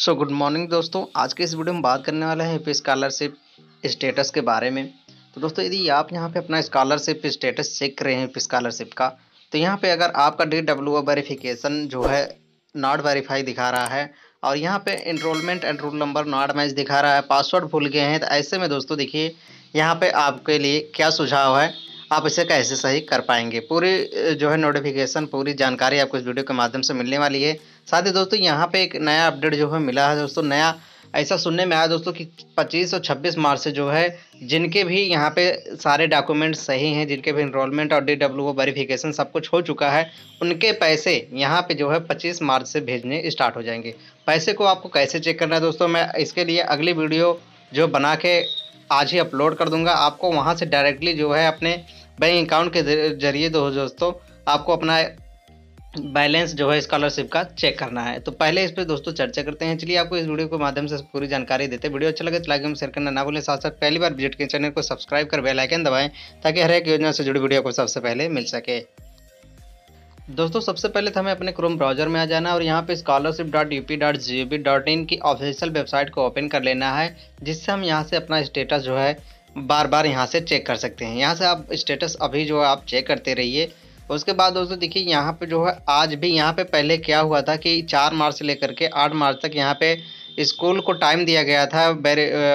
so good morning दोस्तों आज के इस वीडियो में बात करने वाला है स्कॉलरशिप स्टेटस के बारे में तो दोस्तों यदि आप यहाँ पे अपना स्कॉलरशिप स्टेटस चेक कर रहे हैं स्कॉलरशिप का तो यहाँ पे अगर आपका डी डब्ल्यू वेरीफिकेशन जो है नॉट वेरीफाई दिखा रहा है और यहाँ पे enrolment and roll number not match दिखा रहा है पासवर्ड भूल गए हैं तो ऐसे में दोस्तों देखिए यहाँ पे आपके लिए क्या सुझाव है आप इसे कैसे सही कर पाएंगे पूरी जो है नोटिफिकेशन पूरी जानकारी आपको इस वीडियो के माध्यम से मिलने वाली है साथ ही दोस्तों यहाँ पे एक नया अपडेट जो है मिला है दोस्तों नया ऐसा सुनने में आया दोस्तों कि 25 और 26 मार्च से जो है जिनके भी यहाँ पे सारे डॉक्यूमेंट सही हैं जिनके भी इनरोलमेंट और डी डब्ल्यू वेरीफिकेशन सब कुछ हो चुका है उनके पैसे यहाँ पे जो है 25 मार्च से भेजने स्टार्ट हो जाएंगे पैसे को आपको कैसे चेक करना है दोस्तों मैं इसके लिए अगली वीडियो जो बना के आज ही अपलोड कर दूँगा आपको वहाँ से डायरेक्टली जो है अपने बैंक अकाउंट के जरिए दो दोस्तों आपको अपना बैलेंस जो है स्कॉलरशिप का चेक करना है तो पहले इस पर दोस्तों चर्चा करते हैं चलिए आपको इस वीडियो के माध्यम से पूरी जानकारी देते हैं वीडियो अच्छा लगे तो लाइक एवं शेयर करना ना भूलें साथ साथ पहली बार विजिट के चैनल को सब्सक्राइब कर बेल आइकन दबाएं ताकि हर एक योजना से जुड़ी वीडियो को सबसे पहले मिल सके दोस्तों सबसे पहले तो हमें अपने क्रोम ब्राउजर में आ जाना और यहाँ पे scholarship dot U P dot G O V dot in की ऑफिशियल वेबसाइट को ओपन कर लेना है जिससे हम यहाँ से अपना स्टेटस जो है बार बार यहाँ से चेक कर सकते हैं यहाँ से आप स्टेटस अभी जो है आप चेक करते रहिए उसके बाद दोस्तों देखिए यहाँ पे जो है आज भी यहाँ पे पहले क्या हुआ था कि चार मार्च से लेकर के आठ मार्च तक यहाँ पे स्कूल को टाइम दिया गया था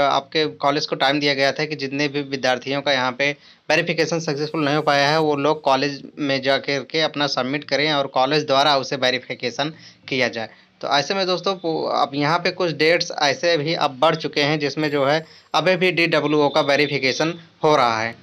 आपके कॉलेज को टाइम दिया गया था कि जितने भी विद्यार्थियों का यहाँ पे वेरिफिकेशन सक्सेसफुल नहीं हो पाया है वो लोग कॉलेज में जा कर के अपना सबमिट करें और कॉलेज द्वारा उसे वेरिफिकेशन किया जाए तो ऐसे में दोस्तों अब यहाँ पे कुछ डेट्स ऐसे भी अब बढ़ चुके हैं जिसमें जो है अभी भी डी का वेरीफिकेशन हो रहा है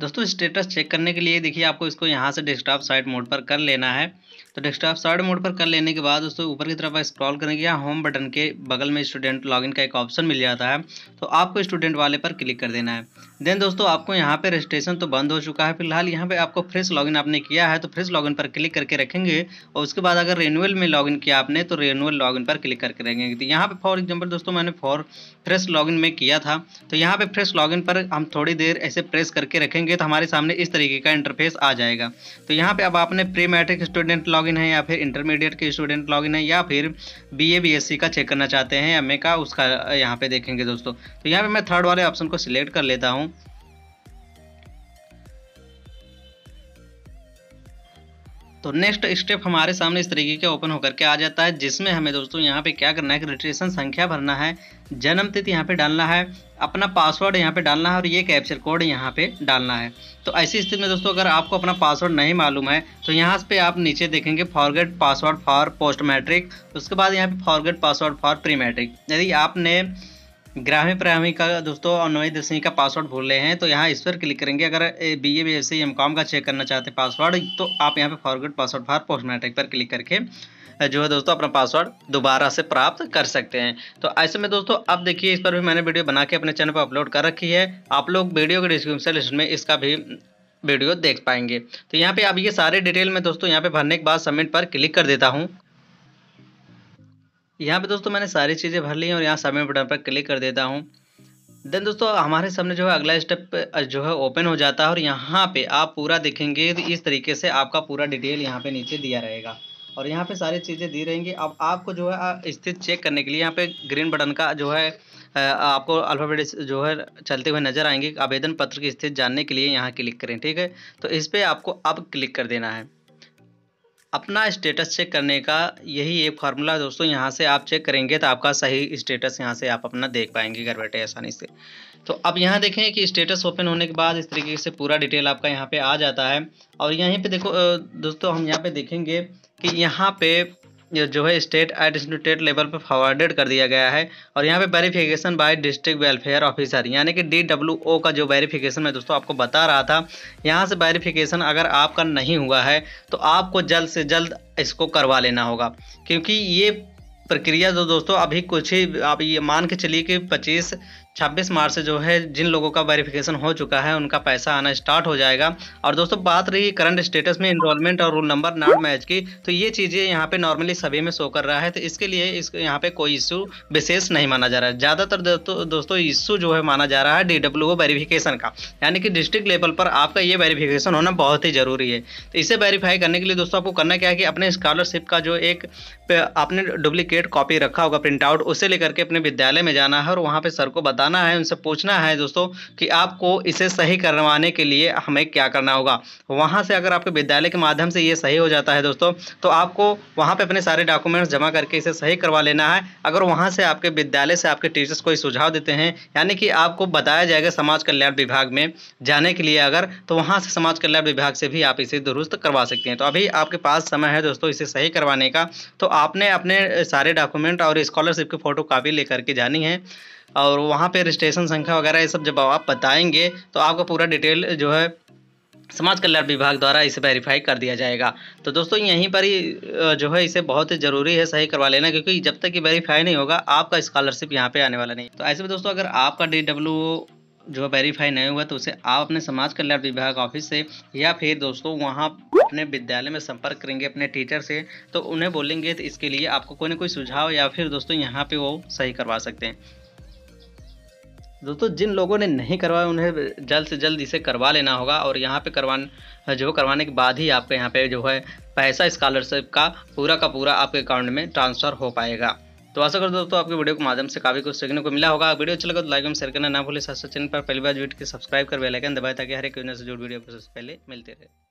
दोस्तों स्टेटस चेक करने के लिए देखिए आपको इसको यहाँ से डेस्कटॉप साइड मोड पर कर लेना है तो डेस्कटॉप साइड मोड पर कर लेने के बाद दोस्तों ऊपर की तरफ आप स्क्रॉल करेंगे यहाँ होम बटन के बगल में स्टूडेंट लॉगिन का एक ऑप्शन मिल जाता है तो आपको स्टूडेंट वाले पर क्लिक कर देना है देन दोस्तों आपको यहाँ पर रजिस्ट्रेशन तो बंद हो चुका है फिलहाल यहाँ पर आपको फ्रेश लॉगिन आपने किया है तो फ्रेश लॉगिन पर क्लिक करके रखेंगे और उसके बाद अगर रेनुअल में लॉगिन किया आपने तो रेनुअल लॉगिन पर क्लिक करके रखेंगे तो यहाँ पर फॉर एग्जाम्पल दोस्तों मैंने फॉर फ्रेश लॉगिन में किया था तो यहाँ पर फ्रेश लॉगिन पर हम थोड़ी देर ऐसे प्रेस करके रखेंगे करेंगे तो हमारे सामने इस तरीके का इंटरफेस आ जाएगा तो यहाँ पे अब आपने प्री मैट्रिक स्टूडेंट लॉगिन है या फिर इंटरमीडिएट के स्टूडेंट लॉगिन है या फिर B A B S C का चेक करना चाहते हैं एम ए का उसका यहाँ पे देखेंगे दोस्तों तो यहाँ पे मैं थर्ड वाले ऑप्शन को सिलेक्ट कर लेता हूँ तो नेक्स्ट स्टेप हमारे सामने इस तरीके का ओपन होकर के आ जाता है जिसमें हमें दोस्तों यहाँ पे क्या करना है कि रजिस्ट्रेशन संख्या भरना है जन्म तिथि यहाँ पे डालना है अपना पासवर्ड यहाँ पे डालना है और ये कैप्चर कोड यहाँ पे डालना है तो ऐसी स्थिति में दोस्तों अगर आपको अपना पासवर्ड नहीं मालूम है तो यहाँ पे आप नीचे देखेंगे forget password for post matric उसके बाद यहाँ पे forget password for pre matric यदि आपने ग्रामीण प्राइमरी का दोस्तों और नवी दसवीं का पासवर्ड भूल रहे हैं तो यहाँ इस पर क्लिक करेंगे अगर B A B S C M com का चेक करना चाहते हैं पासवर्ड तो आप यहाँ पे forward password for post matric पर क्लिक करके जो है दोस्तों अपना पासवर्ड दोबारा से प्राप्त कर सकते हैं तो ऐसे में दोस्तों अब देखिए इस पर भी मैंने वीडियो बना के अपने चैनल पर अपलोड कर रखी है आप लोग वीडियो के डिस्क्रिप्शन लिस्ट में इसका भी वीडियो देख पाएंगे तो यहाँ पे अब ये सारे डिटेल में दोस्तों यहाँ पे भरने के बाद सबमिट पर क्लिक कर देता हूँ यहाँ पे दोस्तों मैंने सारी चीज़ें भर ली हैं और यहाँ सबमिट बटन पर क्लिक कर देता हूँ देन दोस्तों हमारे सामने जो है अगला स्टेप जो है ओपन हो जाता है और यहाँ पे आप पूरा देखेंगे तो इस तरीके से आपका पूरा डिटेल यहाँ पे नीचे दिया रहेगा और यहाँ पे सारी चीज़ें दी रहेंगी अब आपको जो है स्थिति चेक करने के लिए यहाँ पे ग्रीन बटन का जो है आपको अल्फ़ाबेट जो है चलते हुए नज़र आएंगे आवेदन पत्र की स्थिति जानने के लिए यहाँ क्लिक करें ठीक है तो इस पर आपको अब क्लिक कर देना है अपना स्टेटस चेक करने का यही एक फार्मूला दोस्तों यहाँ से आप चेक करेंगे तो आपका सही स्टेटस यहाँ से आप अपना देख पाएंगे घर बैठे आसानी से तो अब यहाँ देखें कि स्टेटस ओपन होने के बाद इस तरीके से पूरा डिटेल आपका यहाँ पे आ जाता है और यहीं पे देखो दोस्तों हम यहाँ पे देखेंगे कि यहाँ पे जो है स्टेट एट स्टेट लेवल पर फॉरवर्डेड कर दिया गया है और यहाँ पे verification by district welfare officer यानी कि डी का जो वेरिफिकेशन मैं दोस्तों आपको बता रहा था यहाँ से वेरिफिकेशन अगर आपका नहीं हुआ है तो आपको जल्द से जल्द इसको करवा लेना होगा क्योंकि ये प्रक्रिया जो तो दोस्तों अभी कुछ ही आप ये मान के चलिए कि 25 26 मार्च से जो है जिन लोगों का वेरिफिकेशन हो चुका है उनका पैसा आना स्टार्ट हो जाएगा और दोस्तों बात रही करंट स्टेटस में इनरोलमेंट और रूल नंबर नॉट मैच की तो ये चीज़ें यहाँ पे नॉर्मली सभी में शो कर रहा है तो इसके लिए इस यहाँ पे कोई इशू विशेष नहीं माना जा रहा है ज़्यादातर दोस्तों दोस्तों इशू जो है माना जा रहा है डी वेरिफिकेशन का यानी कि डिस्ट्रिक्ट लेवल पर आपका ये वेरीफिकेशन होना बहुत ही ज़रूरी है तो इसे वेरीफाई करने के लिए दोस्तों आपको करना क्या है कि अपने स्कॉलरशिप का जो एक आपने डुप्लीकेट कॉपी रखा होगा प्रिंटआउट उसे लेकर के अपने विद्यालय में जाना है और वहाँ पर सर को बता बताना है उनसे पूछना है दोस्तों कि आपको इसे सही करवाने के लिए हमें क्या करना होगा वहाँ से अगर आपके विद्यालय के माध्यम से ये सही हो जाता है दोस्तों तो आपको वहाँ पर अपने सारे डॉक्यूमेंट्स जमा करके इसे सही करवा लेना है अगर वहाँ से आपके विद्यालय से आपके टीचर्स कोई सुझाव देते हैं यानी कि आपको बताया जाएगा समाज कल्याण विभाग में जाने के लिए अगर तो वहाँ से समाज कल्याण विभाग से भी आप इसे दुरुस्त करवा सकते हैं तो अभी आपके पास समय है दोस्तों इसे सही करवाने का तो आपने अपने सारे डॉक्यूमेंट और स्कॉलरशिप की फ़ोटो कापी ले करके जानी है और वहाँ पे रजिस्ट्रेशन संख्या वगैरह ये सब जब आप बताएंगे तो आपका पूरा डिटेल जो है समाज कल्याण विभाग द्वारा इसे वेरीफाई कर दिया जाएगा तो दोस्तों यहीं पर ही जो है इसे बहुत ज़रूरी है सही करवा लेना क्योंकि जब तक ये वेरीफाई नहीं होगा आपका स्कॉलरशिप यहाँ पे आने वाला नहीं तो ऐसे में दोस्तों अगर आपका डी जो है वेरीफाई नहीं हुआ तो उसे आप अपने समाज कल्याण विभाग ऑफिस से या फिर दोस्तों वहाँ अपने विद्यालय में संपर्क करेंगे अपने टीचर से तो उन्हें बोलेंगे तो इसके लिए आपको कोई ना कोई सुझाव या फिर दोस्तों यहाँ पे वो सही करवा सकते हैं दोस्तों जिन लोगों ने नहीं करवाया उन्हें जल्द से जल्द इसे करवा लेना होगा और यहाँ पे करवा जो करवाने के बाद ही आपके यहाँ पे जो है पैसा स्कॉलरशिप का पूरा का पूरा आपके अकाउंट में ट्रांसफ़र हो पाएगा तो आशा करते दोस्तों आपके वीडियो के माध्यम से काफ़ी कुछ सीखने को मिला होगा वीडियो अच्छा लगा तो लाइक एवं शेयर करना ना भूलिए साथ चैनल पर पहली बार वीडियो के सब्सक्राइब कर बेलाइकन दबाए ताकि हर एक से जुड़ वीडियो सबसे पहले मिलते रहे